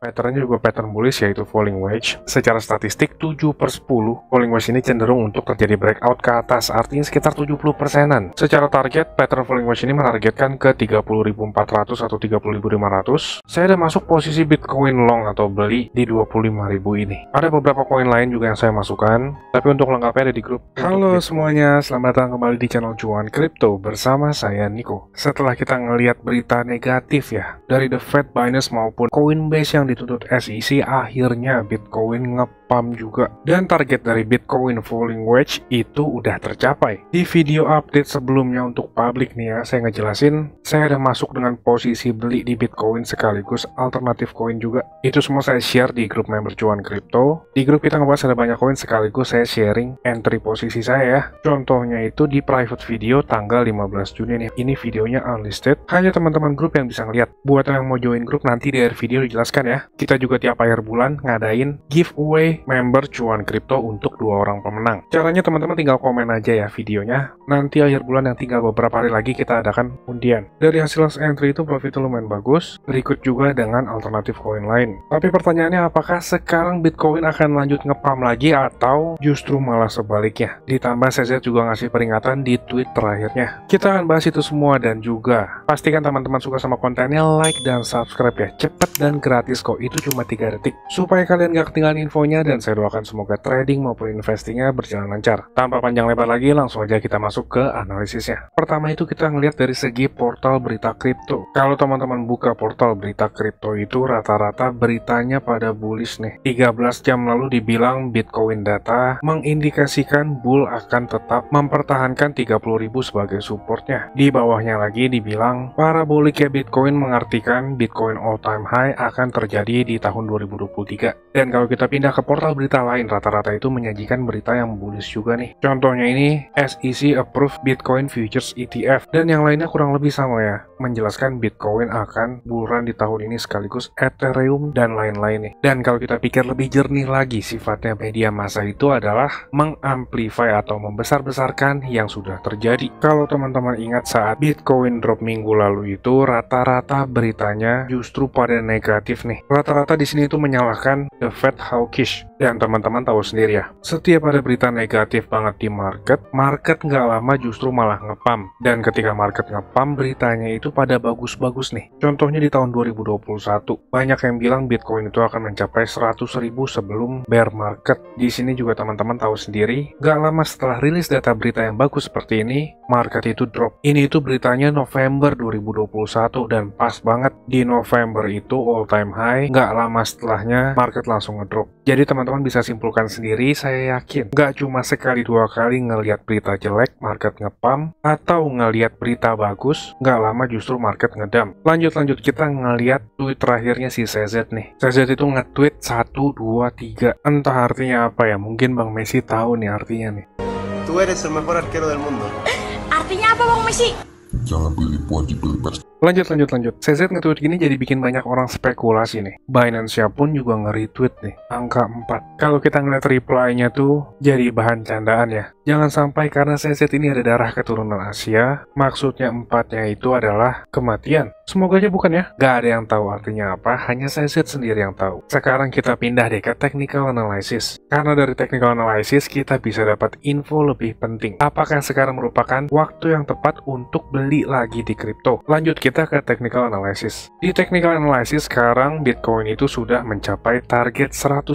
Patternnya juga pattern bullish yaitu falling wedge. Secara statistik 7 per 10, falling wedge ini cenderung untuk terjadi breakout ke atas, artinya sekitar 70 persenan. Secara target, pattern falling wedge ini menargetkan ke 30.400 atau 30.500. Saya ada masuk posisi Bitcoin long atau beli di 25.000 ini. Ada beberapa koin lain juga yang saya masukkan, tapi untuk lengkapnya ada di grup. Halo semuanya, selamat datang kembali di channel Cuan Crypto bersama saya Nico. Setelah kita ngelihat berita negatif ya, dari The Fed, Binance maupun Coinbase yang dituntut SEC akhirnya Bitcoin ngepam juga dan target dari Bitcoin falling wedge itu udah tercapai. Di video update sebelumnya untuk publik nih ya, saya ngejelasin saya udah masuk dengan posisi beli di Bitcoin sekaligus alternatif koin juga. Itu semua saya share di grup member cuan crypto. Di grup kita ngebahas ada banyak koin sekaligus saya sharing entry posisi saya ya. Contohnya itu di private video tanggal 15 Juni nih. Ini videonya unlisted. Hanya teman-teman grup yang bisa ngeliat. Buat yang mau join grup nanti di akhir video dijelaskan ya kita juga tiap akhir bulan ngadain giveaway member cuan kripto untuk dua orang pemenang. Caranya teman-teman tinggal komen aja ya videonya. Nanti akhir bulan yang tinggal beberapa hari lagi kita adakan undian. Dari hasil entry itu profit lumayan bagus, berikut juga dengan alternatif koin lain. Tapi pertanyaannya apakah sekarang Bitcoin akan lanjut ngepam lagi atau justru malah sebaliknya? Ditambah CZ juga ngasih peringatan di tweet terakhirnya. Kita akan bahas itu semua dan juga pastikan teman-teman suka sama kontennya like dan subscribe ya. Cepat dan gratis resiko itu cuma 3 detik. Supaya kalian gak ketinggalan infonya dan saya doakan semoga trading maupun investingnya berjalan lancar. Tanpa panjang lebar lagi, langsung aja kita masuk ke analisisnya. Pertama itu kita ngelihat dari segi portal berita kripto. Kalau teman-teman buka portal berita kripto itu rata-rata beritanya pada bullish nih. 13 jam lalu dibilang Bitcoin data mengindikasikan bull akan tetap mempertahankan ribu sebagai supportnya. Di bawahnya lagi dibilang ya Bitcoin mengartikan Bitcoin all time high akan terjadi terjadi di tahun 2023. Dan kalau kita pindah ke portal berita lain, rata-rata itu menyajikan berita yang bullish juga nih. Contohnya ini SEC approve Bitcoin Futures ETF dan yang lainnya kurang lebih sama ya, menjelaskan Bitcoin akan bulan di tahun ini sekaligus Ethereum dan lain-lain nih. Dan kalau kita pikir lebih jernih lagi, sifatnya media massa itu adalah mengamplify atau membesar-besarkan yang sudah terjadi. Kalau teman-teman ingat saat Bitcoin drop minggu lalu itu rata-rata beritanya justru pada negatif nih rata-rata di sini itu menyalahkan the Fed hawkish yang teman-teman tahu sendiri ya setiap ada berita negatif banget di market market nggak lama justru malah ngepam dan ketika market ngepam beritanya itu pada bagus-bagus nih contohnya di tahun 2021 banyak yang bilang Bitcoin itu akan mencapai 100 ribu sebelum bear market di sini juga teman-teman tahu sendiri nggak lama setelah rilis data berita yang bagus seperti ini market itu drop ini itu beritanya November 2021 dan pas banget di November itu all time high selesai, nggak lama setelahnya market langsung ngedrop. Jadi teman-teman bisa simpulkan sendiri, saya yakin nggak cuma sekali dua kali ngelihat berita jelek, market ngepam, atau ngelihat berita bagus, nggak lama justru market ngedam. Lanjut-lanjut kita ngelihat tweet terakhirnya si CZ nih. CZ itu nge-tweet 1, 2, 3. Entah artinya apa ya, mungkin Bang Messi tahu nih artinya nih. Tú eres el mejor arquero del mundo. Eh, artinya apa Bang Messi? Jangan beli wajib beli pers. Lanjut, lanjut, lanjut. CZ nge-tweet gini jadi bikin banyak orang spekulasi nih. Binance pun juga nge-retweet nih, angka 4. Kalau kita ngeliat reply-nya tuh jadi bahan candaan ya. Jangan sampai karena CZ ini ada darah keturunan Asia, maksudnya empatnya itu adalah kematian. Semoga aja bukan ya. Gak ada yang tahu artinya apa, hanya saya sendiri yang tahu. Sekarang kita pindah deh ke technical analysis. Karena dari technical analysis kita bisa dapat info lebih penting. Apakah sekarang merupakan waktu yang tepat untuk beli lagi di crypto? Lanjut kita ke technical analysis. Di technical analysis sekarang Bitcoin itu sudah mencapai target 100%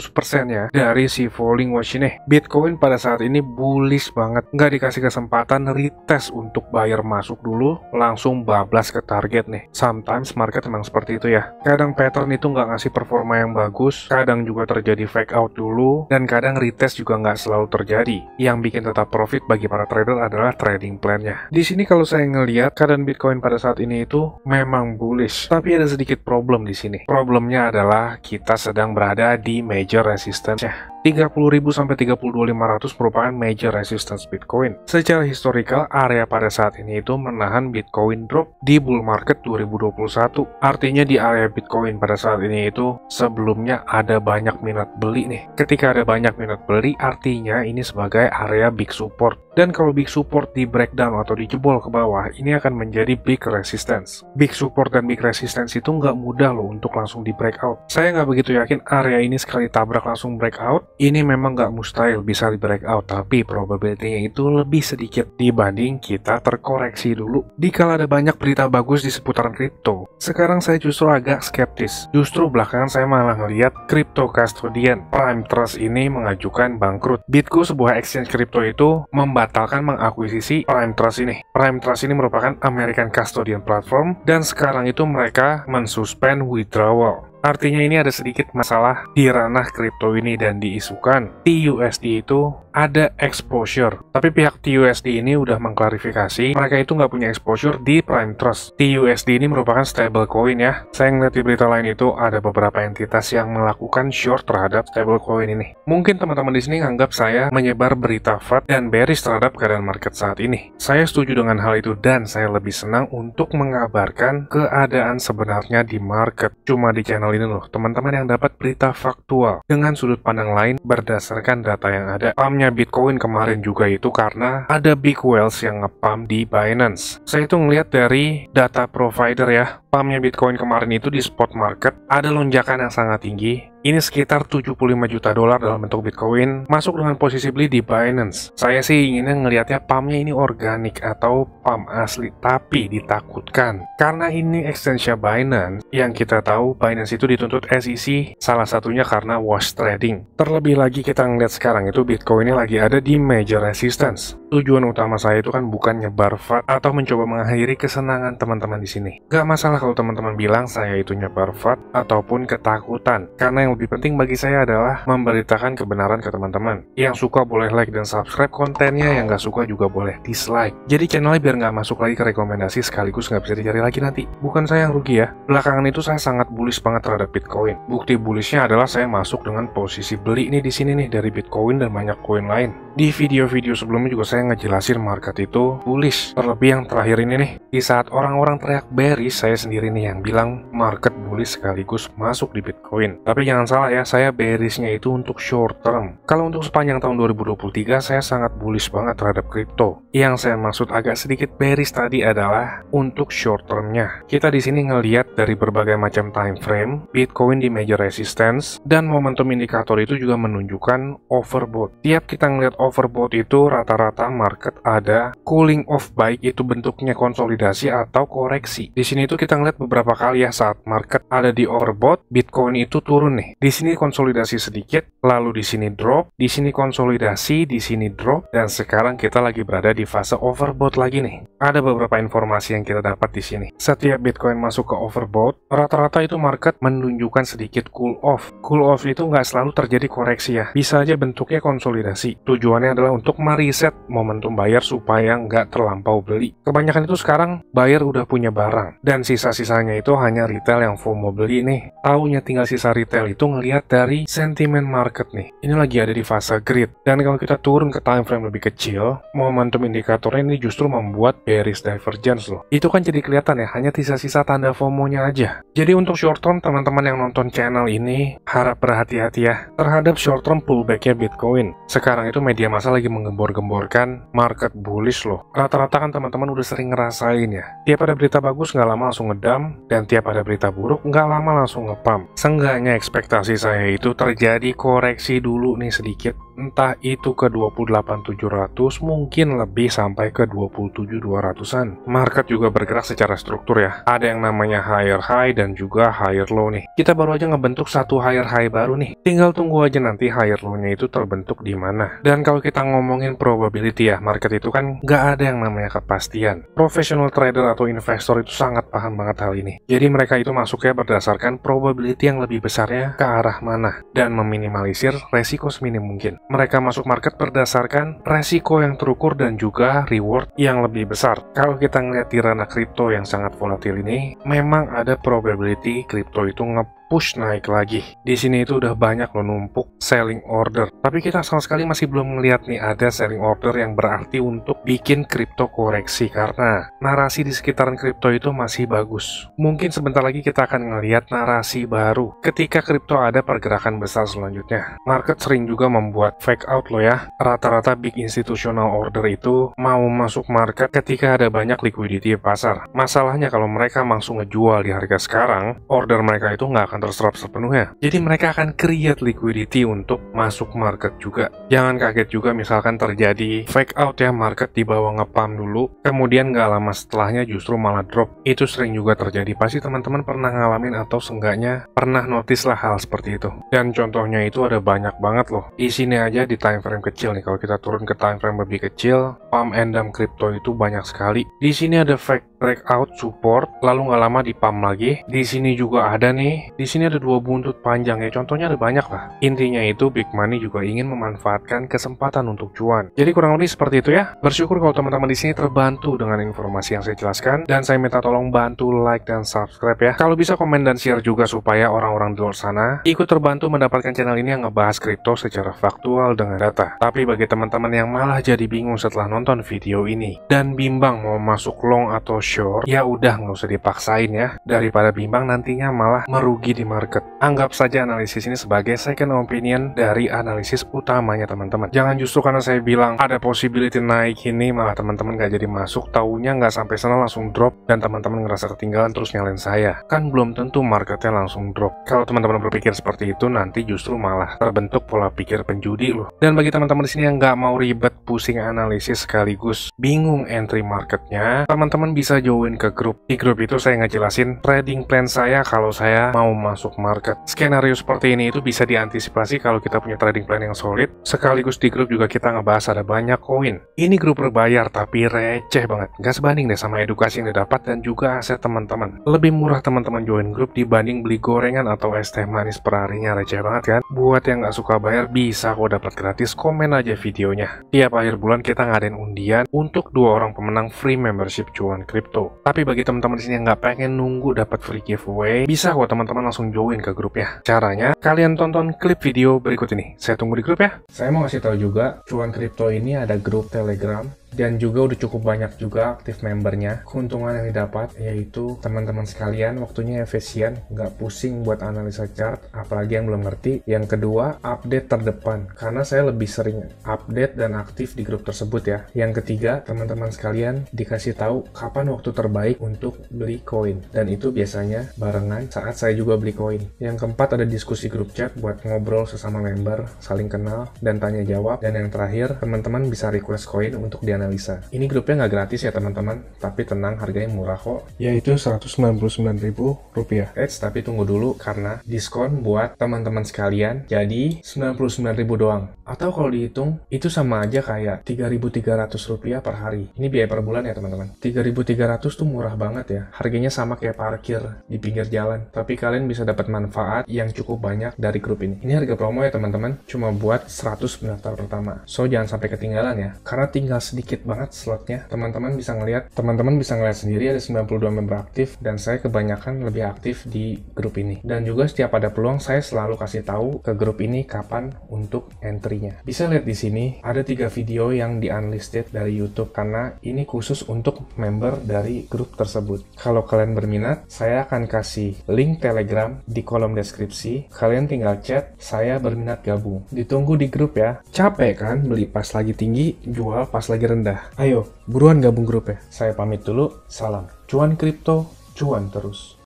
ya dari si falling ini. Bitcoin pada saat ini bullish banget. Nggak dikasih kesempatan retest untuk bayar masuk dulu, langsung bablas ke target nih sometimes market memang seperti itu ya. Kadang pattern itu nggak ngasih performa yang bagus, kadang juga terjadi fake out dulu, dan kadang retest juga nggak selalu terjadi. Yang bikin tetap profit bagi para trader adalah trading plan-nya. Di sini kalau saya ngelihat keadaan Bitcoin pada saat ini itu memang bullish, tapi ada sedikit problem di sini. Problemnya adalah kita sedang berada di major resistance-nya. 30.000 sampai 32.500 merupakan major resistance Bitcoin. Secara historical, area pada saat ini itu menahan Bitcoin drop di bull market 2021. Artinya di area Bitcoin pada saat ini itu sebelumnya ada banyak minat beli nih. Ketika ada banyak minat beli, artinya ini sebagai area big support. Dan kalau big support di breakdown atau dijebol ke bawah, ini akan menjadi big resistance. Big support dan big resistance itu nggak mudah loh untuk langsung di breakout. Saya nggak begitu yakin area ini sekali tabrak langsung breakout, ini memang nggak mustahil bisa di breakout, tapi probability-nya itu lebih sedikit dibanding kita terkoreksi dulu. Di Dikala ada banyak berita bagus di seputaran kripto, sekarang saya justru agak skeptis. Justru belakangan saya malah ngeliat kripto custodian Prime Trust ini mengajukan bangkrut. Bitku sebuah exchange kripto itu membantu membatalkan mengakuisisi Prime Trust ini. Prime Trust ini merupakan American Custodian Platform dan sekarang itu mereka mensuspend withdrawal. Artinya ini ada sedikit masalah di ranah kripto ini dan diisukan TUSD itu ada exposure. Tapi pihak TUSD ini udah mengklarifikasi mereka itu nggak punya exposure di Prime Trust. TUSD ini merupakan stablecoin ya. Saya ngeliat di berita lain itu ada beberapa entitas yang melakukan short terhadap stablecoin ini. Mungkin teman-teman di sini nganggap saya menyebar berita fat dan bearish terhadap keadaan market saat ini. Saya setuju dengan hal itu dan saya lebih senang untuk mengabarkan keadaan sebenarnya di market. Cuma di channel ini loh, teman-teman yang dapat berita faktual dengan sudut pandang lain berdasarkan data yang ada. Pamnya Bitcoin kemarin juga itu karena ada big whales yang ngepam di Binance. Saya itu ngelihat dari data provider ya, pamnya Bitcoin kemarin itu di spot market ada lonjakan yang sangat tinggi ini sekitar 75 juta dolar dalam bentuk Bitcoin masuk dengan posisi beli di Binance. Saya sih inginnya ngelihatnya pamnya ini organik atau pam asli, tapi ditakutkan karena ini extension Binance yang kita tahu Binance itu dituntut SEC salah satunya karena wash trading. Terlebih lagi kita ngelihat sekarang itu Bitcoin ini lagi ada di major resistance. Tujuan utama saya itu kan bukan nyebar fat atau mencoba mengakhiri kesenangan teman-teman di sini. Gak masalah kalau teman-teman bilang saya itu nyebar ataupun ketakutan karena yang lebih penting bagi saya adalah memberitakan kebenaran ke teman-teman. Yang suka boleh like dan subscribe kontennya, yang nggak suka juga boleh dislike. Jadi channelnya biar nggak masuk lagi ke rekomendasi sekaligus nggak bisa dicari lagi nanti. Bukan saya yang rugi ya, belakangan itu saya sangat bullish banget terhadap Bitcoin. Bukti bullishnya adalah saya masuk dengan posisi beli nih di sini nih dari Bitcoin dan banyak koin lain. Di video-video sebelumnya juga saya ngejelasin market itu bullish. Terlebih yang terakhir ini nih, di saat orang-orang teriak bearish, saya sendiri nih yang bilang market bullish sekaligus masuk di Bitcoin. Tapi yang jangan salah ya, saya bearishnya itu untuk short term. Kalau untuk sepanjang tahun 2023, saya sangat bullish banget terhadap kripto. Yang saya maksud agak sedikit bearish tadi adalah untuk short termnya. Kita di sini ngelihat dari berbagai macam time frame, Bitcoin di major resistance, dan momentum indikator itu juga menunjukkan overbought. Tiap kita ngelihat overbought itu rata-rata market ada cooling off baik itu bentuknya konsolidasi atau koreksi. Di sini itu kita ngelihat beberapa kali ya saat market ada di overbought, Bitcoin itu turun nih. Di sini konsolidasi sedikit, lalu di sini drop, di sini konsolidasi, di sini drop, dan sekarang kita lagi berada di fase overbought lagi nih. Ada beberapa informasi yang kita dapat di sini. Setiap Bitcoin masuk ke overbought, rata-rata itu market menunjukkan sedikit cool off. Cool off itu nggak selalu terjadi koreksi ya, bisa aja bentuknya konsolidasi. Tujuannya adalah untuk mereset momentum buyer supaya nggak terlampau beli. Kebanyakan itu sekarang buyer udah punya barang, dan sisa-sisanya itu hanya retail yang FOMO beli nih. Taunya tinggal sisa retail itu tergantung ngelihat dari sentimen market nih. Ini lagi ada di fase grid. Dan kalau kita turun ke time frame lebih kecil, momentum indikatornya ini justru membuat bearish divergence loh. Itu kan jadi kelihatan ya, hanya sisa-sisa tanda FOMO-nya aja. Jadi untuk short term, teman-teman yang nonton channel ini, harap berhati-hati ya terhadap short term pullback-nya Bitcoin. Sekarang itu media massa lagi menggembor-gemborkan market bullish loh. Rata-rata kan teman-teman udah sering ngerasain ya. Tiap ada berita bagus nggak lama langsung ngedam, dan tiap ada berita buruk nggak lama langsung ngepam. Seenggaknya expect ekspektasi saya itu terjadi koreksi dulu nih sedikit entah itu ke 28700 mungkin lebih sampai ke 27200-an. Market juga bergerak secara struktur ya. Ada yang namanya higher high dan juga higher low nih. Kita baru aja ngebentuk satu higher high baru nih. Tinggal tunggu aja nanti higher low-nya itu terbentuk di mana. Dan kalau kita ngomongin probability ya, market itu kan nggak ada yang namanya kepastian. Professional trader atau investor itu sangat paham banget hal ini. Jadi mereka itu masuknya berdasarkan probability yang lebih besarnya ke arah mana dan meminimalisir resiko seminim mungkin. Mereka masuk market berdasarkan resiko yang terukur dan juga reward yang lebih besar. Kalau kita ngeliat di ranah kripto yang sangat volatil ini, memang ada probability kripto itu nge push naik lagi. Di sini itu udah banyak loh numpuk selling order. Tapi kita sama sekali masih belum melihat nih ada selling order yang berarti untuk bikin kripto koreksi karena narasi di sekitaran kripto itu masih bagus. Mungkin sebentar lagi kita akan melihat narasi baru ketika kripto ada pergerakan besar selanjutnya. Market sering juga membuat fake out loh ya. Rata-rata big institutional order itu mau masuk market ketika ada banyak liquidity di pasar. Masalahnya kalau mereka langsung ngejual di harga sekarang, order mereka itu nggak akan terserap sepenuhnya. Jadi mereka akan create liquidity untuk masuk market juga. Jangan kaget juga misalkan terjadi fake out ya market di bawah ngepam dulu, kemudian nggak lama setelahnya justru malah drop. Itu sering juga terjadi. Pasti teman-teman pernah ngalamin atau seenggaknya pernah notice lah hal seperti itu. Dan contohnya itu ada banyak banget loh. Di sini aja di time frame kecil nih. Kalau kita turun ke time frame lebih kecil, pump and dump crypto itu banyak sekali. Di sini ada fake breakout support lalu nggak lama dipam lagi di sini juga ada nih di sini ada dua buntut panjang ya contohnya ada banyak lah intinya itu big money juga ingin memanfaatkan kesempatan untuk cuan jadi kurang lebih seperti itu ya bersyukur kalau teman-teman di sini terbantu dengan informasi yang saya jelaskan dan saya minta tolong bantu like dan subscribe ya kalau bisa komen dan share juga supaya orang-orang di luar sana ikut terbantu mendapatkan channel ini yang ngebahas kripto secara faktual dengan data tapi bagi teman-teman yang malah jadi bingung setelah nonton video ini dan bimbang mau masuk long atau short sure, ya udah nggak usah dipaksain ya. Daripada bimbang nantinya malah merugi di market. Anggap saja analisis ini sebagai second opinion dari analisis utamanya teman-teman. Jangan justru karena saya bilang ada possibility naik ini malah teman-teman nggak jadi masuk, taunya nggak sampai sana langsung drop dan teman-teman ngerasa ketinggalan terus nyalain saya. Kan belum tentu marketnya langsung drop. Kalau teman-teman berpikir seperti itu nanti justru malah terbentuk pola pikir penjudi loh. Dan bagi teman-teman di sini yang nggak mau ribet pusing analisis sekaligus bingung entry marketnya, teman-teman bisa bisa join ke grup. Di grup itu saya ngejelasin trading plan saya kalau saya mau masuk market. Skenario seperti ini itu bisa diantisipasi kalau kita punya trading plan yang solid. Sekaligus di grup juga kita ngebahas ada banyak koin. Ini grup berbayar tapi receh banget. Nggak sebanding deh sama edukasi yang didapat dan juga aset teman-teman. Lebih murah teman-teman join grup dibanding beli gorengan atau es teh manis perharinya receh banget kan? Buat yang nggak suka bayar bisa kok dapat gratis komen aja videonya. Tiap akhir bulan kita ngadain undian untuk dua orang pemenang free membership cuan kripto kripto. Tapi bagi teman-teman di sini yang nggak pengen nunggu dapat free giveaway, bisa kok teman-teman langsung join ke grup ya. Caranya, kalian tonton klip video berikut ini. Saya tunggu di grup ya. Saya mau ngasih tahu juga, cuan kripto ini ada grup Telegram dan juga udah cukup banyak juga aktif membernya. Keuntungan yang didapat yaitu teman-teman sekalian waktunya efisien, nggak pusing buat analisa chart, apalagi yang belum ngerti. Yang kedua, update terdepan, karena saya lebih sering update dan aktif di grup tersebut ya. Yang ketiga, teman-teman sekalian dikasih tahu kapan waktu terbaik untuk beli koin, dan itu biasanya barengan saat saya juga beli koin. Yang keempat, ada diskusi grup chat buat ngobrol sesama member, saling kenal, dan tanya jawab. Dan yang terakhir, teman-teman bisa request koin untuk dianalisis analisa. Ini grupnya nggak gratis ya teman-teman, tapi tenang harganya murah kok. Yaitu Rp199.000. Eits, tapi tunggu dulu karena diskon buat teman-teman sekalian jadi Rp99.000 doang. Atau kalau dihitung, itu sama aja kayak Rp3.300 per hari. Ini biaya per bulan ya teman-teman. Rp3.300 tuh murah banget ya. Harganya sama kayak parkir di pinggir jalan. Tapi kalian bisa dapat manfaat yang cukup banyak dari grup ini. Ini harga promo ya teman-teman, cuma buat 100 pendaftar pertama. So jangan sampai ketinggalan ya, karena tinggal sedikit sedikit banget slotnya. Teman-teman bisa ngelihat, teman-teman bisa ngelihat sendiri ada 92 member aktif dan saya kebanyakan lebih aktif di grup ini. Dan juga setiap ada peluang saya selalu kasih tahu ke grup ini kapan untuk entry-nya. Bisa lihat di sini ada tiga video yang di unlisted dari YouTube karena ini khusus untuk member dari grup tersebut. Kalau kalian berminat, saya akan kasih link Telegram di kolom deskripsi. Kalian tinggal chat, saya berminat gabung. Ditunggu di grup ya. Capek kan beli pas lagi tinggi, jual pas lagi rendah anda. Ayo, buruan gabung grup ya. Saya pamit dulu, salam. Cuan kripto, cuan terus.